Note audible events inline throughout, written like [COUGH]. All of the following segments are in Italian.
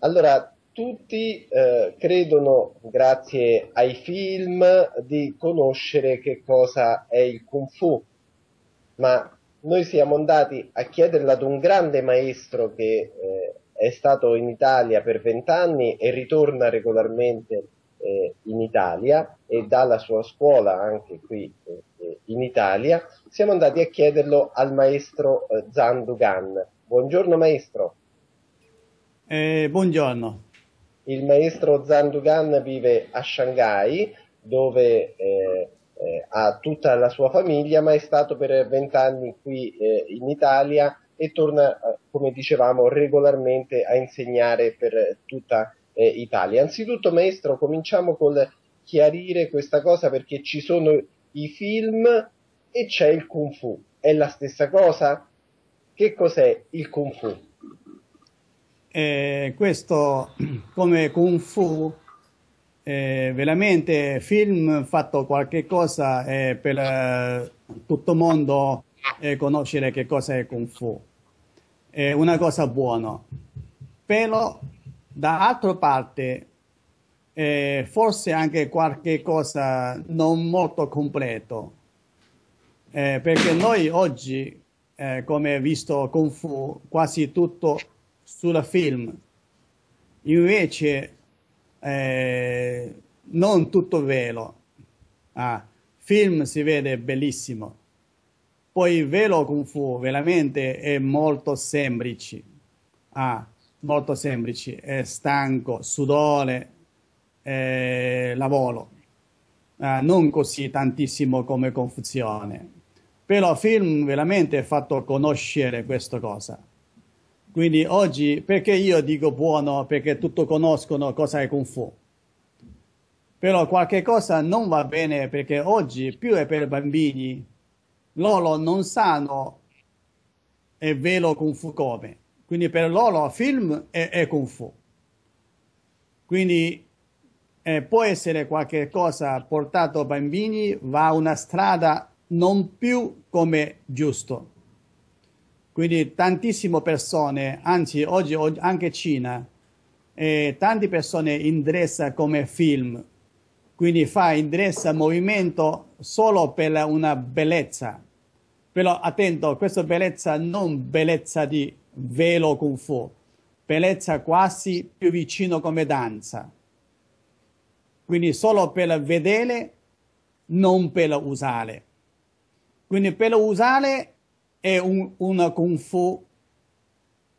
Allora, tutti eh, credono, grazie ai film, di conoscere che cosa è il Kung Fu, ma noi siamo andati a chiederlo ad un grande maestro che eh, è stato in Italia per vent'anni e ritorna regolarmente eh, in Italia e dà la sua scuola anche qui eh, eh, in Italia. Siamo andati a chiederlo al maestro eh, Zandugan. Buongiorno maestro. Eh, buongiorno. Il maestro Zandugan vive a Shanghai dove eh, eh, ha tutta la sua famiglia ma è stato per vent'anni qui eh, in Italia e torna, eh, come dicevamo, regolarmente a insegnare per tutta eh, Italia. Anzitutto maestro cominciamo col chiarire questa cosa perché ci sono i film e c'è il Kung Fu. È la stessa cosa? Che cos'è il Kung Fu? eh, questo come Kung Fu eh, veramente film fatto qualche cosa eh, per eh, tutto il mondo eh, conoscere che cosa è Kung Fu è una cosa buona però da dall'altra parte forse anche qualche cosa non molto completo eh, perché noi oggi eh, come visto Kung Fu quasi tutto sulla film. Invece, eh, non tutto velo. Ah, film si vede bellissimo. Poi velo Kung Fu veramente è molto semplice. Ah, molto semplice. È stanco, sudore, eh, lavoro. Ah, non così tantissimo come confusione. Però il film veramente ha fatto conoscere questa cosa. Quindi oggi perché io dico buono? Perché tutto conoscono cosa è Kung Fu. Però qualche cosa non va bene perché oggi più è per bambini, loro non sanno è vero Kung Fu come. Quindi per loro film è, è Kung Fu. Quindi eh, può essere qualcosa portato bambini, va una strada non più come giusto. Quindi tantissime persone, anzi oggi, oggi anche Cina, eh, tante persone indressa come film, quindi fa indressa movimento solo per una bellezza. Però attento, questa bellezza non bellezza di velo kung fu, bellezza quasi più vicino come danza. Quindi solo per vedere, non per usare. Quindi per usare è un, una kung fu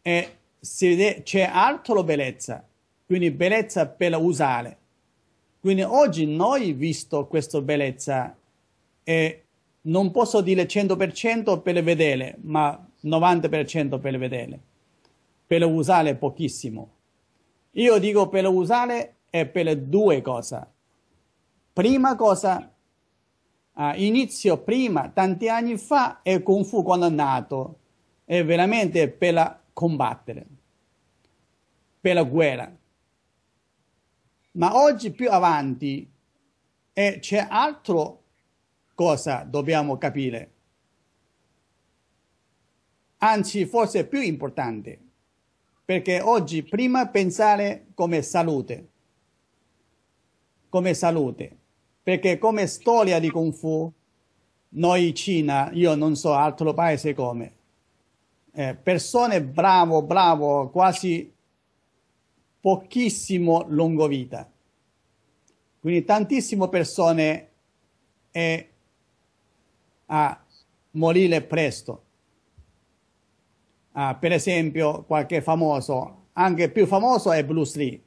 e si vede c'è altro bellezza, quindi bellezza per usare. Quindi oggi noi visto questa bellezza e non posso dire 100% per vedere, ma 90% per vedere, per usare pochissimo. Io dico per usare è per due cose. Prima cosa ah, inizio prima, tanti anni fa, e Kung Fu quando è nato, è veramente per combattere, per la guerra. Ma oggi più avanti eh, c'è altro cosa dobbiamo capire. Anzi, forse più importante, perché oggi prima pensare come salute, come salute perché come storia di Kung Fu, noi Cina, io non so altro paese come, eh, persone bravo, bravo, quasi pochissimo lungo vita. Quindi tantissime persone è a morire presto. Ah, per esempio, qualche famoso, anche più famoso è Bruce Lee.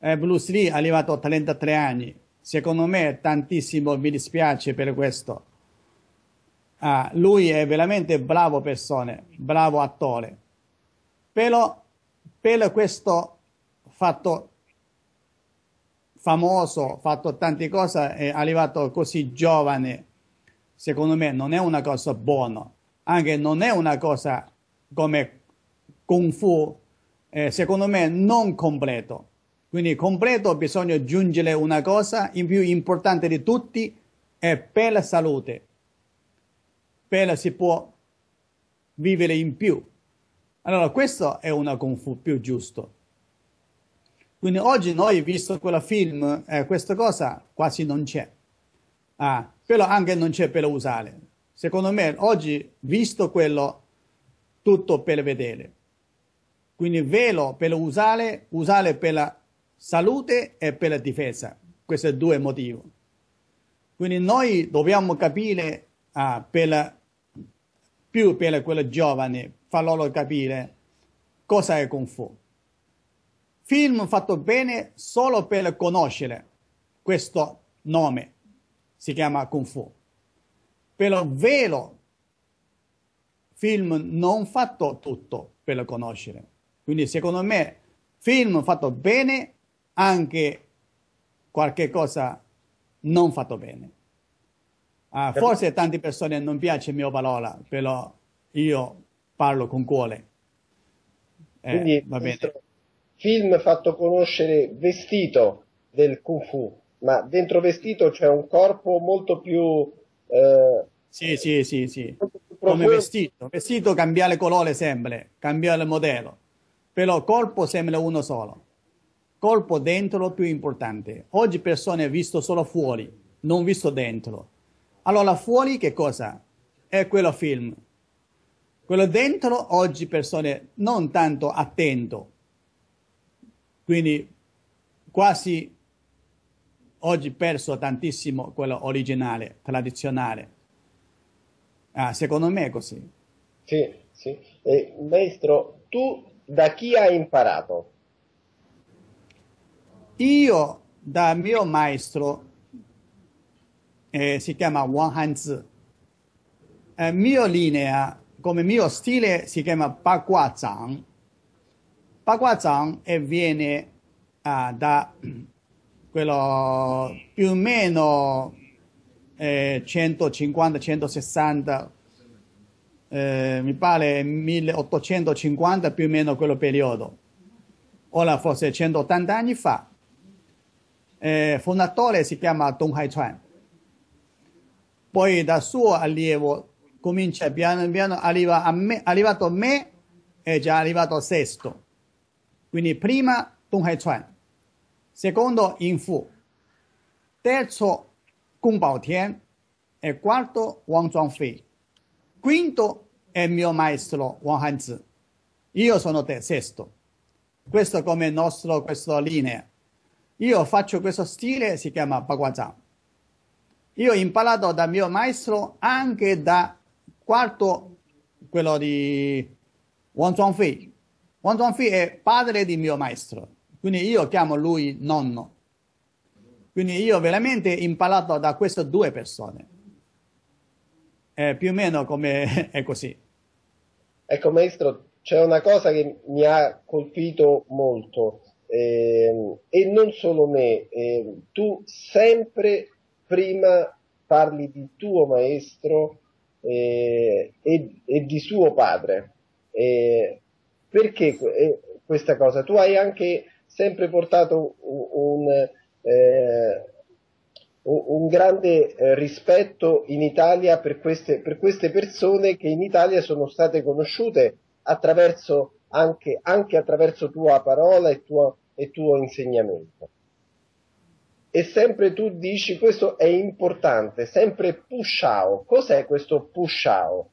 Eh, Bruce Lee è arrivato a 33 anni, Secondo me tantissimo mi dispiace per questo. Ah, lui è veramente bravo persone bravo attore. Però per questo fatto famoso, fatto tante cose, è arrivato così giovane, secondo me non è una cosa buona. Anche non è una cosa come Kung Fu, eh, secondo me non completo. Quindi completo bisogna aggiungere una cosa in più importante di tutti, è per la salute. Per la si può vivere in più. Allora questo è una Fu più giusto. Quindi oggi noi, visto quella film, eh, questa cosa quasi non c'è. Ah, però anche non c'è per usare. Secondo me oggi, visto quello, tutto per vedere. Quindi velo per usare, usare per la salute e per la difesa. Questi sono due motivi. Quindi noi dobbiamo capire ah, per la, più per quei giovani, far loro capire cosa è Kung Fu. Film fatto bene solo per conoscere questo nome, si chiama Kung Fu. Però vero film non fatto tutto per conoscere. Quindi secondo me film fatto bene anche qualche cosa non fatto bene. Uh, forse a tante persone non piace il mio parola, però io parlo con cuore. Eh, Quindi va bene. Film fatto conoscere vestito del Kung Fu, ma dentro vestito c'è un corpo molto più... Eh, sì, sì, sì, sì. Come vestito. Vestito cambiare colore sempre, cambiare modello, però corpo sembra uno solo. Colpo dentro più importante. Oggi persone visto solo fuori, non visto dentro. Allora fuori che cosa? È quello film. Quello dentro oggi persone non tanto attento. Quindi quasi oggi perso tantissimo quello originale, tradizionale. Ah, secondo me è così. Sì, sì. Eh, maestro, tu da chi hai imparato? Io da mio maestro, eh, si chiama Wang Hanzi, eh, mio linea, come mio stile, si chiama Bagua Zhang. Bagua Zhang eh, viene ah, da [CLEARS THROAT] quello più o meno eh, 150-160, eh, mi pare 1850 più o meno quello periodo, ora forse 180 anni fa eh, fondatore si chiama Dong Chuan. Poi da suo allievo comincia piano piano, arriva a me, arrivato me è già arrivato sesto. Quindi prima Dong Chuan, secondo Yin Fu, terzo Gong Baotian e quarto Wang Zhuang Zhuangfei. Quinto è mio maestro Wang Hanzi. Io sono te, sesto. Questo come nostro, questa linea. Io faccio questo stile, si chiama Paguazhan. Io ho imparato da mio maestro anche da quarto, quello di Wang Zhuangfei. Wang Zhuangfei è padre di mio maestro, quindi io chiamo lui nonno. Quindi io veramente ho imparato da queste due persone. È più o meno come [LAUGHS] è così. Ecco maestro, c'è una cosa che mi ha colpito molto eh, e non solo me, eh, tu sempre prima parli di tuo maestro eh, e, e, di suo padre. Eh, perché eh, questa cosa? Tu hai anche sempre portato un, eh, un, un grande rispetto in Italia per queste, per queste persone che in Italia sono state conosciute attraverso anche, anche, attraverso tua parola e tua, e tuo insegnamento. E sempre tu dici questo è importante, sempre pushao. Cos'è questo pushao?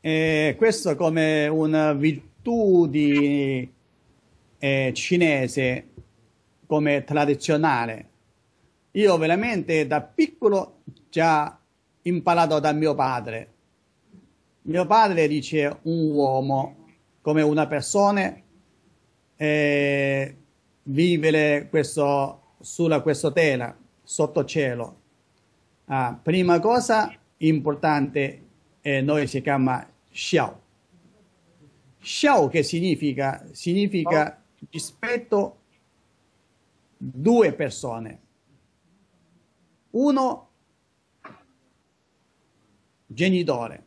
Eh, questo come una virtù di, eh, cinese, come tradizionale. Io veramente da piccolo già imparato da mio padre. Mio padre dice un uomo come una persona eh, vivere questo, sulla questa tela, sotto cielo. Ah, prima cosa importante, eh, noi si chiama Xiao. Xiao che significa? Significa rispetto a due persone. Uno, genitore.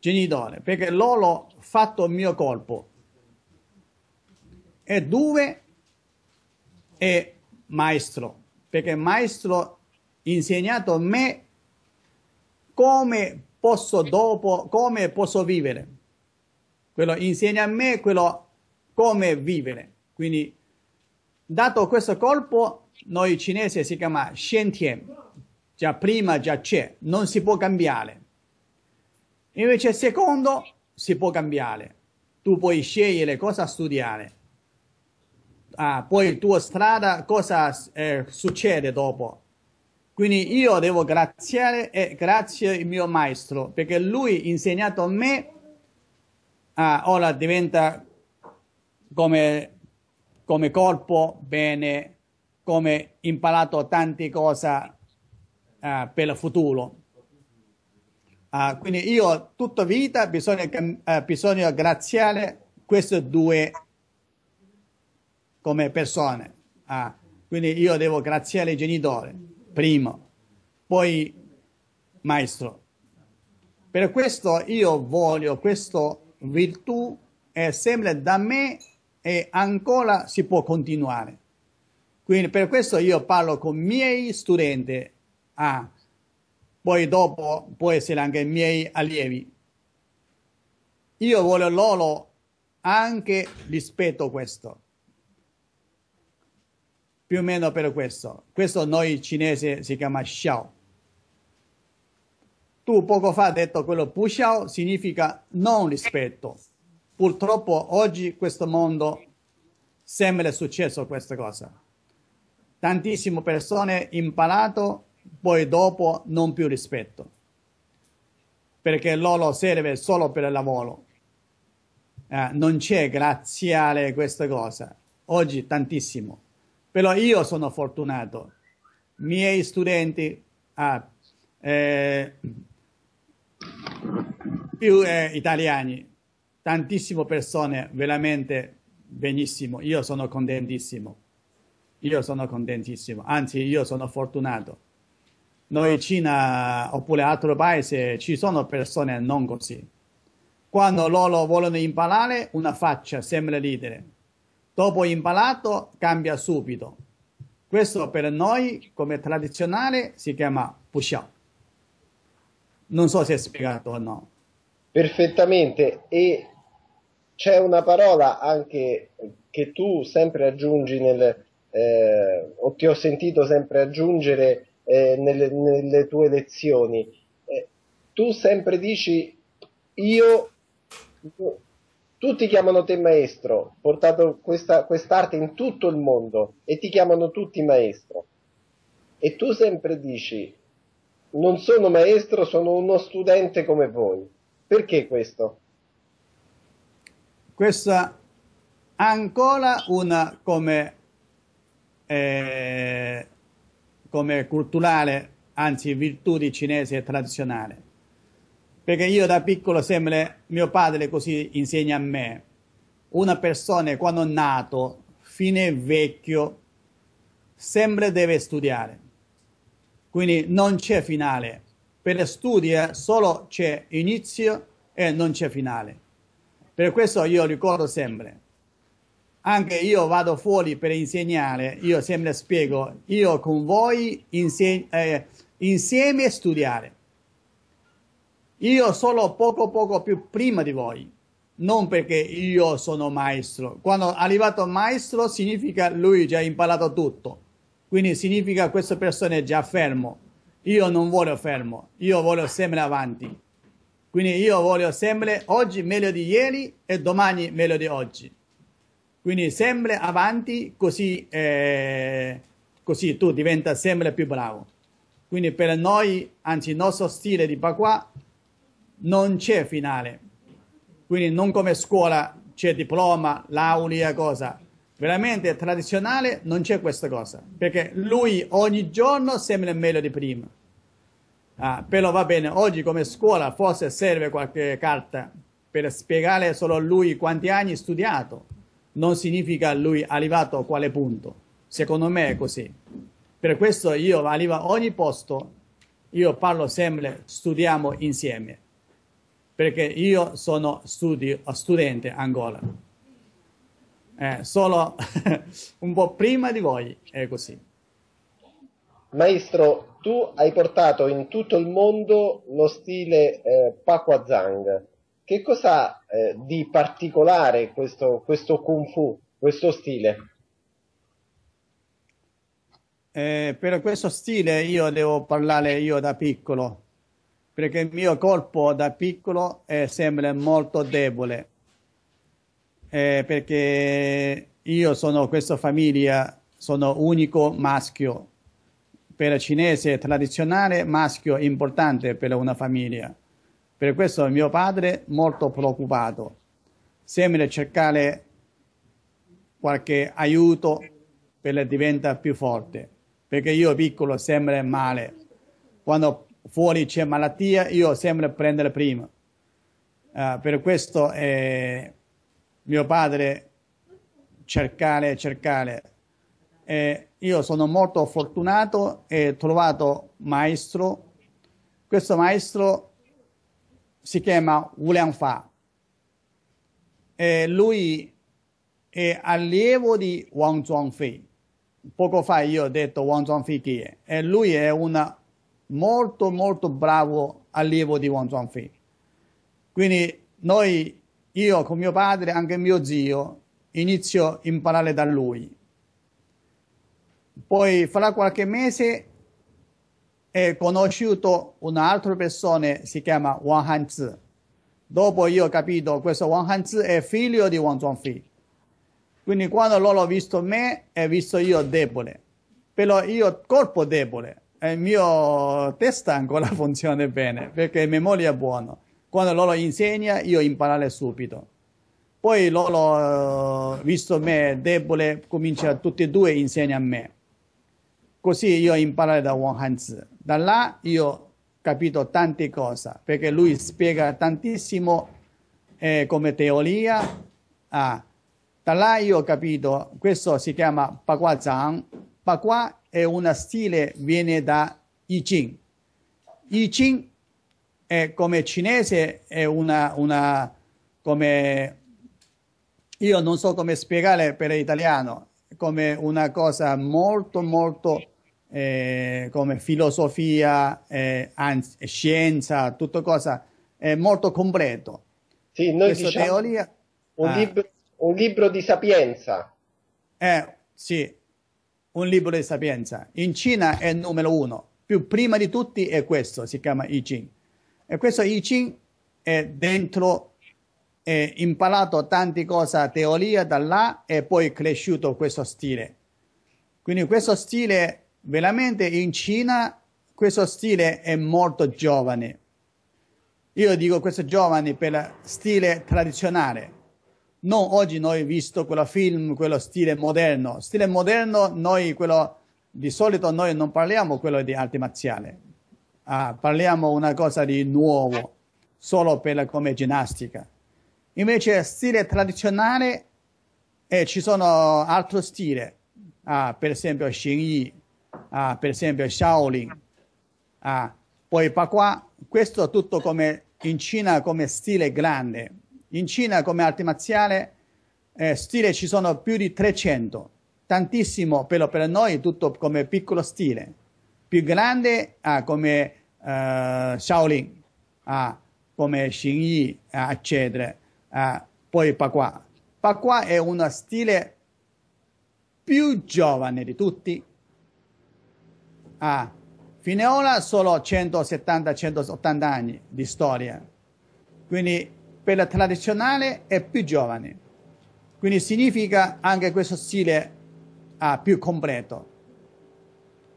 Genitore, perché loro hanno fatto il mio corpo e due è maestro, perché maestro insegnato a me come posso dopo, come posso vivere. Quello insegna a me quello come vivere. Quindi, dato questo colpo, noi cinesi si chiama Shentie, già prima già c'è, non si può cambiare. Invece secondo si può cambiare, tu puoi scegliere cosa studiare ah, poi tua strada, cosa eh, succede dopo? Quindi io devo graziare e grazie il mio maestro, perché lui ha insegnato a me, ah, ora diventa come, come corpo bene, come imparato tante cose ah, per il futuro. Ah, quindi io tutta vita bisogna, eh, bisogna graziare queste due come persone. Ah, quindi io devo graziare i genitori, primo, poi maestro. Per questo io voglio questa virtù è sempre da me e ancora si può continuare. Quindi per questo io parlo con i miei studenti, ah, poi dopo può essere anche i miei allievi. Io voglio loro anche rispetto a questo più o meno per questo. Questo noi cinese si chiama xiao. Tu poco fa hai detto quello pu xiao significa non rispetto. Purtroppo oggi questo mondo sembra è successo questa cosa. Tantissime persone imparato, poi dopo non più rispetto. Perché loro serve solo per il lavoro. Eh, non c'è graziale questa cosa. Oggi tantissimo. Però io sono fortunato. I miei studenti ah, eh, più eh, italiani, tantissime persone, veramente benissimo. Io sono contentissimo. Io sono contentissimo, anzi io sono fortunato. Noi in Cina oppure altro paese ci sono persone non così. Quando loro vogliono imparare una faccia sembra ridere, Dopo impalato cambia subito. Questo per noi come tradizionale si chiama push-up. Non so se è spiegato o no. Perfettamente e c'è una parola anche che tu sempre aggiungi nel, eh, o ti ho sentito sempre aggiungere eh, nelle, nelle, tue lezioni. Eh, tu sempre dici io tutti chiamano te maestro, portato questa, quest'arte in tutto il mondo e ti chiamano tutti maestro. E tu sempre dici, non sono maestro, sono uno studente come voi. Perché questo? Questa ancora una come, eh, come culturale, anzi virtù di cinese tradizionale perché io da piccolo sempre, mio padre così insegna a me, una persona quando è nato, fine vecchio, sempre deve studiare. Quindi non c'è finale. Per studia eh, solo c'è inizio e non c'è finale. Per questo io ricordo sempre. Anche io vado fuori per insegnare, io sempre spiego, io con voi inse eh, insieme studiare. Io sono poco poco più prima di voi, non perché io sono maestro. Quando è arrivato maestro significa lui già imparato tutto. Quindi significa che questa persona è già fermo. Io non voglio fermo, io voglio sempre avanti. Quindi io voglio sempre oggi meglio di ieri e domani meglio di oggi. Quindi sempre avanti, così, eh, così tu diventa sempre più bravo. Quindi per noi, anzi il nostro stile di Pacqua non c'è finale. Quindi non come scuola c'è diploma, laurea, cosa. Veramente tradizionale non c'è questa cosa, perché lui ogni giorno sembra meglio di prima. Ah, però va bene, oggi come scuola forse serve qualche carta per spiegare solo lui quanti anni ha studiato, non significa lui arrivato a quale punto. Secondo me è così. Per questo io arrivo a ogni posto, io parlo sempre, studiamo insieme perché io sono studio, studente ancora. Eh, solo [LAUGHS] un po' prima di voi è così. Maestro, tu hai portato in tutto il mondo lo stile eh, Pakua Zhang. Che cosa eh, di particolare questo, questo Kung Fu, questo stile? Eh, per questo stile io devo parlare io da piccolo, perché il mio corpo da piccolo è eh, sempre molto debole, eh, perché io sono questa famiglia, sono unico maschio. Per il cinese tradizionale maschio è importante per una famiglia. Per questo mio padre è molto preoccupato. Sembra cercare qualche aiuto per diventare più forte, perché io piccolo sembra male. Quando fuori c'è malattia, io sempre prendere prima. Uh, per questo eh, mio padre cercare, cercare. Eh, io sono molto fortunato e ho trovato maestro. Questo maestro si chiama Wu William Fa. E lui è allievo di Wang Zhuangfei. Poco fa io ho detto Wang Zhuangfei chi è. E lui è una molto molto bravo allievo di Wang Zhuangfei. Quindi noi, io con mio padre, anche mio zio, inizio a imparare da lui. Poi fra qualche mese è conosciuto un'altra persona, si chiama Wang Hanzi. Dopo io ho capito, che questo Wang Hanzi è figlio di Wang Zhuangfei. Quindi quando loro hanno visto me, è visto io debole. Però io corpo debole, il mio testa ancora [LAUGHS] funziona bene perché memoria è buona. Quando loro insegnano, io imparare subito. Poi loro, eh, visto me debole, cominciano tutti e due insegna a me. Così io imparare da Wang Hanzi. Da là io ho capito tante cose perché lui spiega tantissimo eh, come teoria. Ah, da là io ho capito, questo si chiama Pakwa Zhang. Pakwa è uno stile, viene da I Ching. I Ching è come cinese, è una, una come, io non so come spiegare per italiano, come una cosa molto molto eh, come filosofia, eh, anzi, scienza, tutto cosa, è molto completo. Sì, noi Questa diciamo teoria... Un, ah, libro, un libro di sapienza. Eh, sì, un libro di sapienza. In Cina è il numero uno, più prima di tutti è questo, si chiama I Ching. E questo I Ching è dentro, è imparato tante cose, teoria da là e poi è cresciuto questo stile. Quindi questo stile, veramente in Cina, questo stile è molto giovane. Io dico questo giovane per stile tradizionale, non oggi noi visto quella film, quello stile moderno. Stile moderno, noi quello, di solito noi non parliamo quello di arte marziale, ah, parliamo una cosa di nuovo, solo per la, come ginnastica. Invece stile tradizionale eh, ci sono altri stili, ah, per esempio Xingyi, ah, per esempio Shaolin, ah, poi qua, questo tutto come in Cina come stile grande, in Cina come arte marziale eh, stile ci sono più di 300, tantissimo però per noi tutto come piccolo stile. Più grande ah, come eh, Shaolin, ah, come Xingyi, ah, eccetera. Ah, poi Pacqua. Pacqua è uno stile più giovane di tutti. Ah, finora solo 170-180 anni di storia. Quindi per la tradizionale è più giovane. Quindi significa anche questo stile ah, più completo.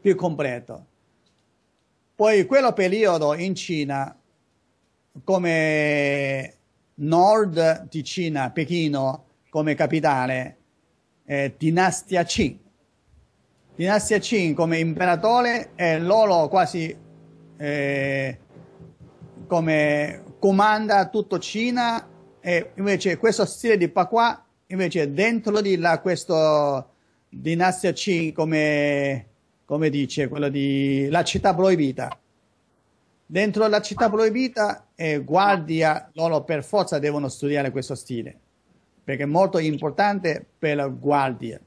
Più completo. Poi quello periodo in Cina, come nord di Cina, Pechino come capitale, eh, dinastia Qing. Dinastia Qing come imperatore e loro quasi eh, come comanda tutto Cina e invece questo stile di Pacqua invece dentro di là questo dinastia Qing come, come dice quello di la città proibita dentro la città proibita eh, guardia loro per forza devono studiare questo stile perché è molto importante per la guardia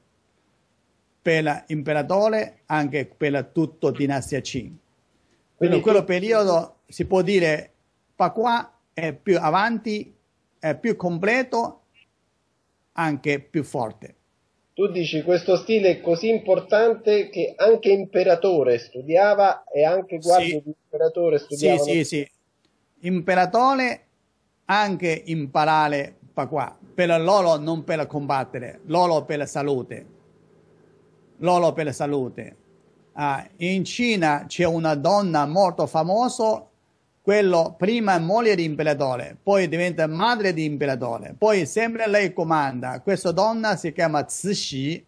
per l'imperatore anche per tutto dinastia Qing quindi in quello periodo si può dire ma qua è più avanti, è più completo, anche più forte. Tu dici questo stile è così importante che anche Imperatore studiava e anche Guardia sì. di Imperatore studiava. Sì, sì, sì. Imperatore anche imparare qua, per loro non per combattere, loro per la salute. Loro per la salute. Ah, in Cina c'è una donna molto famosa quello prima è moglie di imperatore, poi diventa madre di imperatore, poi sempre lei comanda. Questa donna si chiama Cixi.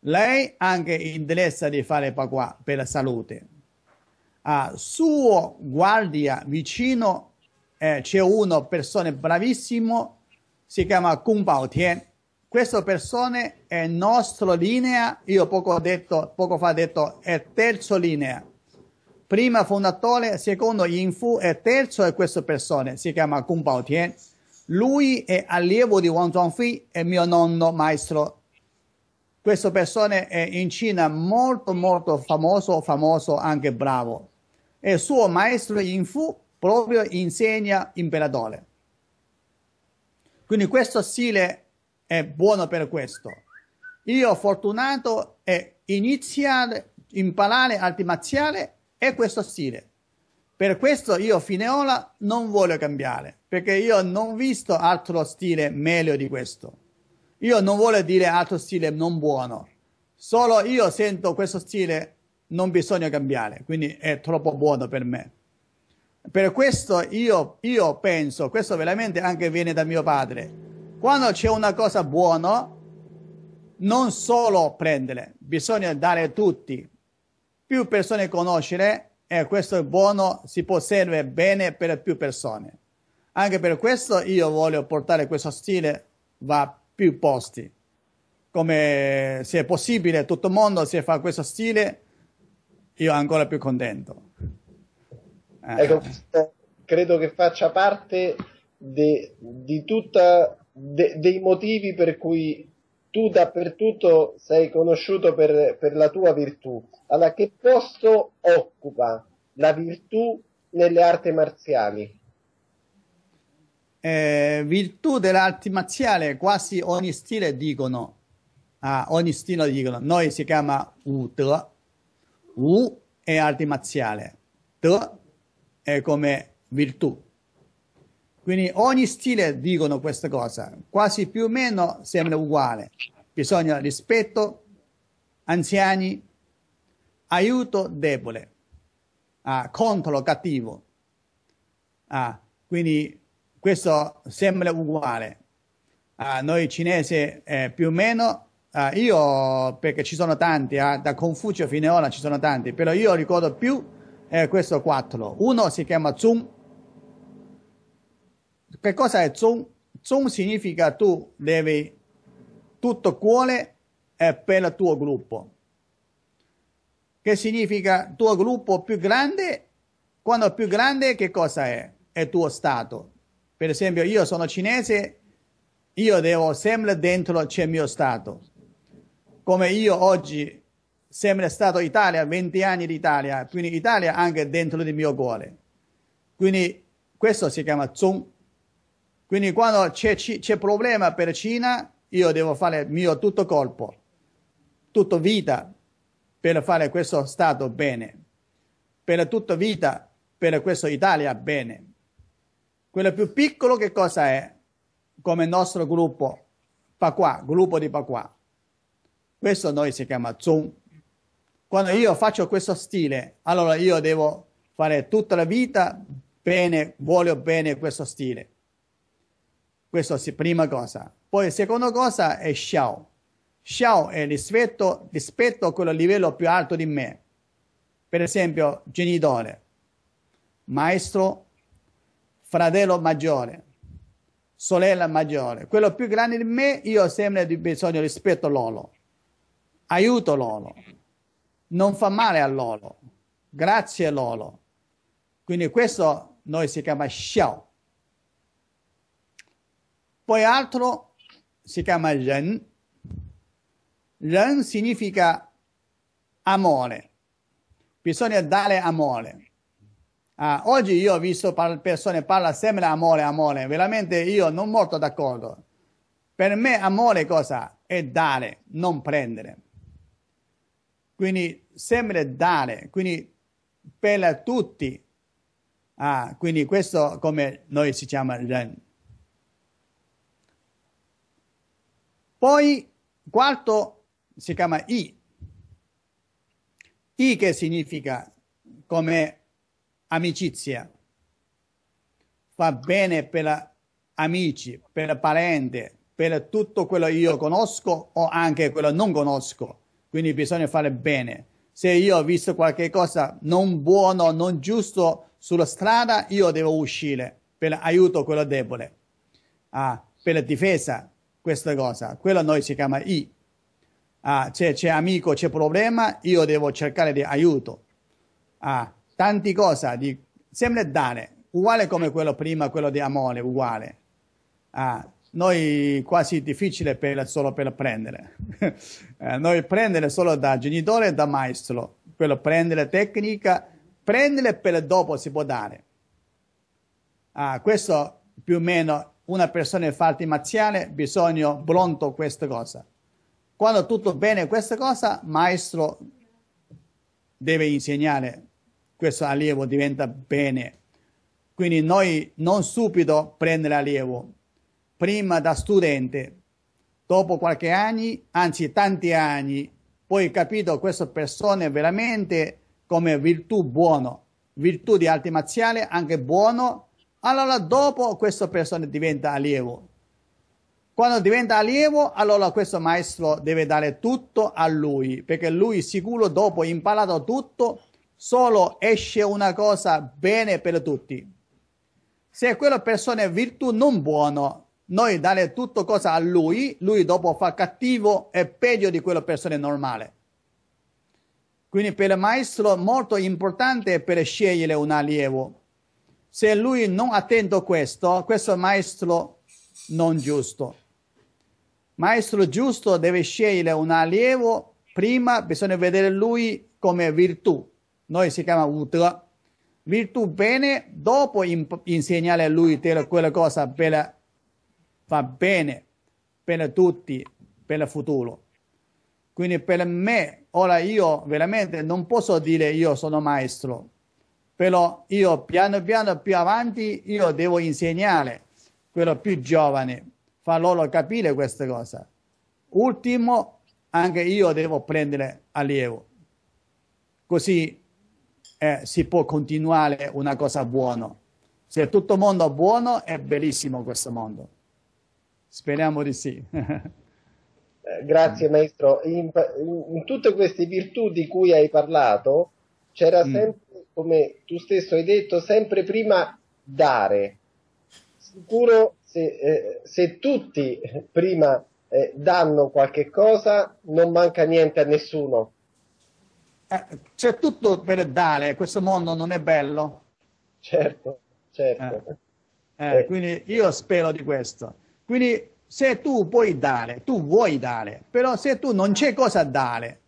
Lei anche interessa di fare pagua per la salute. A suo guardia vicino eh, c'è una persona bravissima, si chiama Kung Pao Tien. Questa persona è nostra linea, io poco, detto, poco fa ho detto è terza linea prima fondatore, secondo Yin Fu e terzo è questa persona, si chiama Kung Bao Tian. Lui è allievo di Wang Zhuangfei e mio nonno maestro. Questa persona è in Cina molto molto famoso, famoso anche bravo. E suo maestro Yin Fu proprio insegna imperatore. Quindi questo stile è buono per questo. Io fortunato è iniziare, imparare arti marziali è questo stile. Per questo io Fineola non voglio cambiare, perché io non ho visto altro stile meglio di questo. Io non voglio dire altro stile non buono, solo io sento questo stile non bisogna cambiare, quindi è troppo buono per me. Per questo io, io penso, questo veramente anche viene da mio padre, quando c'è una cosa buona, non solo prendere, bisogna dare a tutti, più persone conoscere, e eh, questo è buono, si può servire bene per più persone. Anche per questo io voglio portare questo stile va più posti. Come se è possibile, tutto il mondo se fa questo stile, io ancora più contento. Eh. Ecco, credo che faccia parte de, di tutta de, dei motivi per cui tu dappertutto sei conosciuto per, per la tua virtù allora, che posto occupa la virtù nelle arti marziali? Eh, virtù dell'arte marziale, quasi ogni stile dicono, ah, ogni stile dicono, noi si chiama U, De, U è arte marziale, De è come virtù. Quindi ogni stile dicono questa cosa, quasi più o meno sembra uguale. Bisogna rispetto, anziani, aiuto debole, ah, contro cattivo. Ah, quindi questo sembra uguale. Ah, noi cinese eh, più o meno, ah, io perché ci sono tanti, eh, da Confucio fino ad ora ci sono tanti, però io ricordo più eh, questo quattro. Uno si chiama Zung. Che cosa è Zung? Zung significa tu devi tutto cuore eh, per il tuo gruppo che significa tuo gruppo più grande, quando più grande che cosa è? È tuo stato. Per esempio io sono cinese, io devo sempre dentro c'è il mio stato. Come io oggi, sempre stato Italia, 20 anni d'Italia, quindi Italia anche dentro il mio cuore. Quindi questo si chiama Zong. Quindi quando c'è, c'è problema per Cina, io devo fare il mio tutto corpo, tutto vita, per fare questo Stato bene, per tutta vita, per questa Italia bene. Quello più piccolo che cosa è? Come il nostro gruppo Paqua, gruppo di Paqua. Questo noi si chiama Zoom. Quando io faccio questo stile, allora io devo fare tutta la vita bene, voglio bene questo stile. Questo è la prima cosa. Poi la seconda cosa è Xiao. Xiao è rispetto, rispetto a quello livello più alto di me, per esempio genitore, maestro, fratello maggiore, sorella maggiore, quello più grande di me, io sempre ho bisogno di rispetto a loro, aiuto loro, non fa male a loro, grazie a loro. Quindi questo noi si chiama Xiao. Poi altro si chiama Zhen. Lan significa amore, bisogna dare amore. Ah, oggi io ho visto par- persone parlare sempre amore, amore, veramente io non molto d'accordo. Per me amore cosa? È dare, non prendere. Quindi sempre dare, quindi per tutti. Ah, quindi questo come noi si chiama Ren. Poi, quarto, si chiama I. I che significa come amicizia, fa bene per amici, per parente, per tutto quello che io conosco o anche quello che non conosco, quindi bisogna fare bene. Se io ho visto qualche cosa non buono, non giusto sulla strada, io devo uscire per aiuto quello debole, ah, per difesa, questa cosa, quello noi si chiama I ah, c'è, c'è amico, c'è problema, io devo cercare di aiuto. Ah, tanti cosa, di, sempre dare, uguale come quello prima, quello di amore, uguale. Ah, noi quasi difficile per, solo per prendere. [LAUGHS] Eh, noi prendere solo da genitore e da maestro, quello prendere tecnica, prendere per dopo si può dare. Ah, questo più o meno una persona in fatti marziale bisogna pronto questa cosa. Quando tutto bene questa cosa, maestro deve insegnare, questo allievo diventa bene. Quindi noi non subito prendere allievo, prima da studente, dopo qualche anni, anzi tanti anni, poi capito questa persona veramente come virtù buono, virtù di arte marziale anche buono, allora dopo questa persona diventa allievo. Quando diventa allievo, allora questo maestro deve dare tutto a lui, perché lui sicuro dopo imparato tutto, solo esce una cosa bene per tutti. Se quella persona è virtù non buono, noi dare tutto cosa a lui, lui dopo fa cattivo e peggio di quella persona normale. Quindi per il maestro molto importante per scegliere un allievo. Se lui non attento questo, questo maestro non giusto maestro giusto deve scegliere un allievo, prima bisogna vedere lui come virtù, noi si chiama Wude, virtù bene, dopo insegnare a lui quella cosa per fa bene per tutti, per il futuro. Quindi per me, ora io veramente non posso dire io sono maestro, però io piano piano più avanti io devo insegnare quello più giovane fa loro capire queste cose. Ultimo, anche io devo prendere allievo. Così eh, si può continuare una cosa buona. Se tutto il mondo è buono, è bellissimo questo mondo. Speriamo di sì. Eh, grazie maestro. In, in, tutte queste virtù di cui hai parlato c'era mm. sempre, come tu stesso hai detto, sempre prima dare. Sicuro se, eh, se tutti prima eh, danno qualche cosa, non manca niente a nessuno. Eh, c'è tutto per dare, questo mondo non è bello. Certo, certo. Eh, eh, quindi io spero di questo. Quindi se tu puoi dare, tu vuoi dare, però se tu non c'è cosa dare,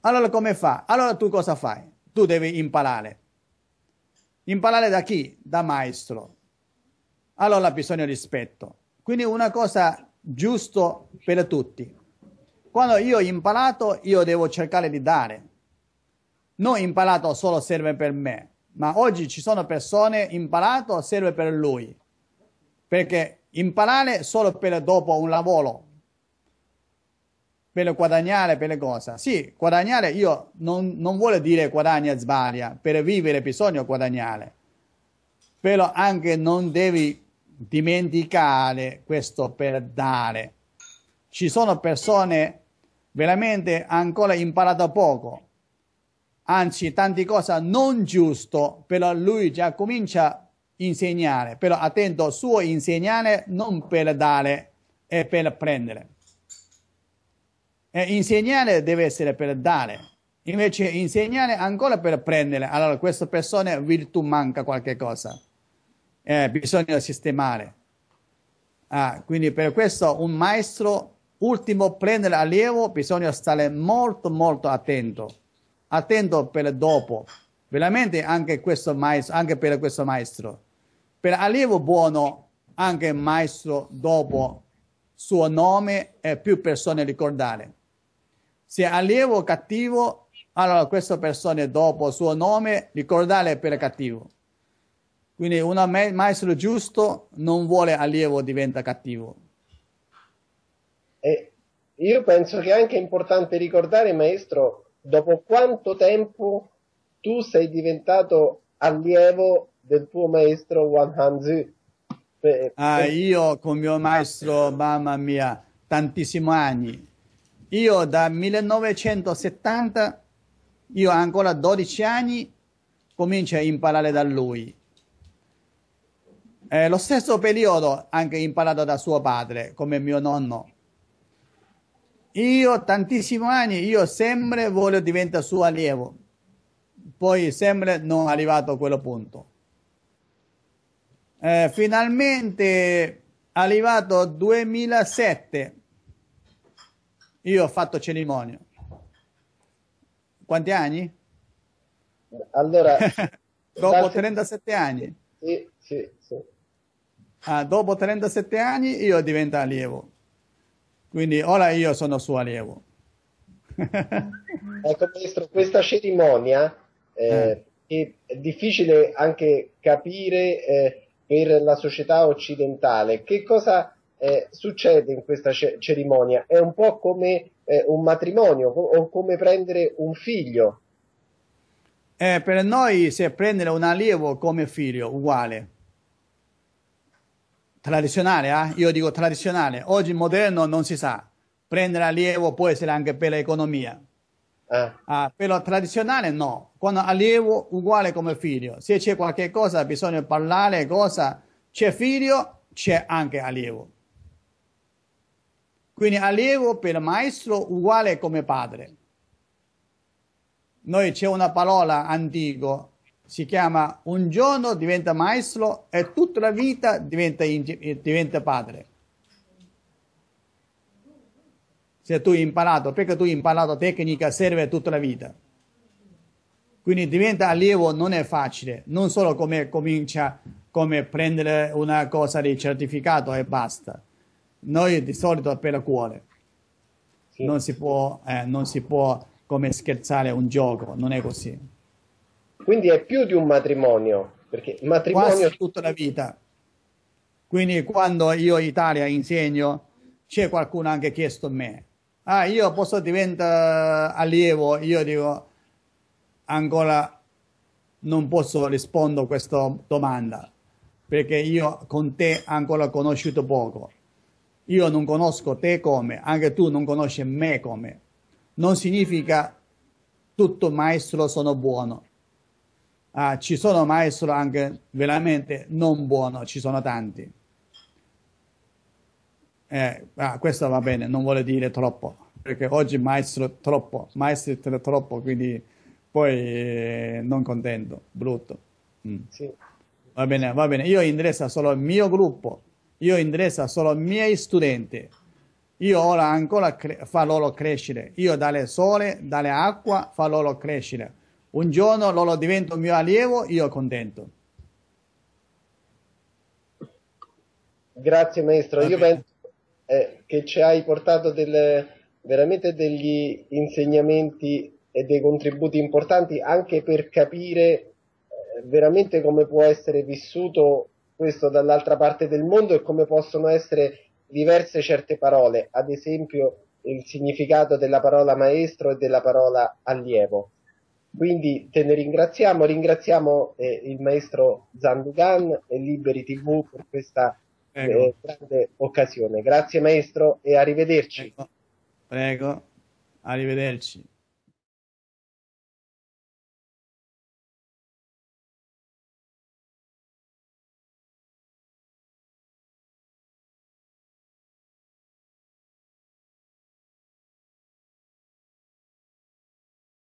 allora come fa? Allora tu cosa fai? Tu devi imparare. Imparare da chi? Da maestro allora bisogna rispetto. Quindi una cosa giusta per tutti. Quando io ho imparato, io devo cercare di dare. Non imparato solo serve per me, ma oggi ci sono persone imparato serve per lui. Perché imparare solo per dopo un lavoro, per guadagnare per le cose. Sì, guadagnare io non, non vuole dire guadagna sbaglia, per vivere bisogna guadagnare, però anche non devi dimenticare questo per dare. Ci sono persone veramente ancora imparato poco, anzi tante cose non giusto, però lui già comincia a insegnare, però attento, suo insegnare non per dare e per prendere. E insegnare deve essere per dare, invece insegnare ancora per prendere, allora questa persona virtù manca qualche cosa eh, bisogna sistemare. Ah, quindi per questo un maestro ultimo prendere allievo bisogna stare molto molto attento, attento per dopo, veramente anche, questo maestro, anche per questo maestro. Per allievo buono anche maestro dopo suo nome e più persone ricordare. Se allievo cattivo, allora questa persona dopo suo nome ricordare per cattivo. Quindi un maestro giusto non vuole allievo diventa cattivo. E io penso che è anche importante ricordare, maestro, dopo quanto tempo tu sei diventato allievo del tuo maestro Wang Hanzi. Per... Ah, io con mio maestro, mamma mia, tantissimi anni. Io da 1970, io ancora 12 anni, comincio a imparare da lui. Eh, lo stesso periodo anche imparato da suo padre, come mio nonno. Io tantissimi anni, io sempre voglio diventare suo allievo, poi sempre non arrivato a quello punto. Eh, finalmente arrivato 2007, io ho fatto cerimonia. Quanti anni? Allora, [LAUGHS] dopo 37 anni. Sì, sì, ah, dopo 37 anni io divento allievo. Quindi ora io sono suo allievo. ecco [LAUGHS] maestro, questa cerimonia eh, eh. è difficile anche capire eh, per la società occidentale. Che cosa eh, succede in questa ce cerimonia? È un po' come eh, un matrimonio o come prendere un figlio. Eh, per noi se prendere un allievo come figlio, uguale tradizionale, eh? io dico tradizionale, oggi moderno non si sa, prendere allievo può essere anche per l'economia, eh. ah, per lo tradizionale no, quando allievo uguale come figlio, se c'è qualche cosa bisogna parlare, cosa c'è figlio, c'è anche allievo. Quindi allievo per maestro uguale come padre. Noi c'è una parola antica si chiama un giorno diventa maestro e tutta la vita diventa, eh, diventa padre. Se tu hai imparato, perché tu hai imparato tecnica, serve tutta la vita. Quindi diventa allievo non è facile, non solo come comincia, come prendere una cosa di certificato e basta. Noi di solito per il cuore. Sì. Non si può, eh, non si può come scherzare un gioco, non è così. Quindi è più di un matrimonio, perché matrimonio... Quasi tutta la vita. Quindi quando io in Italia insegno, c'è qualcuno anche chiesto a me, ah io posso diventare eh, allievo, io dico ancora non posso rispondere a questa domanda, perché io con te ancora conosciuto poco. Io non conosco te come, anche tu non conosci me come. Non significa tutto maestro sono buono. Ah, ci sono maestro anche veramente non buono, ci sono tanti. Eh, ah, questo va bene, non vuole dire troppo, perché oggi maestro troppo, maestro troppo, quindi poi eh, non contento, brutto. Mm. Sì. Va bene, va bene, io interessa solo il mio gruppo, io interessa solo i miei studenti. Io ora ancora fa loro crescere, io dalle sole, dalle acqua fa loro crescere un giorno loro diventano mio allievo, io contento. Grazie maestro, okay. io penso eh, che ci hai portato delle, veramente degli insegnamenti e dei contributi importanti anche per capire eh, veramente come può essere vissuto questo dall'altra parte del mondo e come possono essere diverse certe parole, ad esempio il significato della parola maestro e della parola allievo. Quindi te ne ringraziamo, ringraziamo eh, il maestro Zandugan e Liberi TV per questa eh, grande occasione. Grazie maestro e arrivederci. Prego, Prego. arrivederci.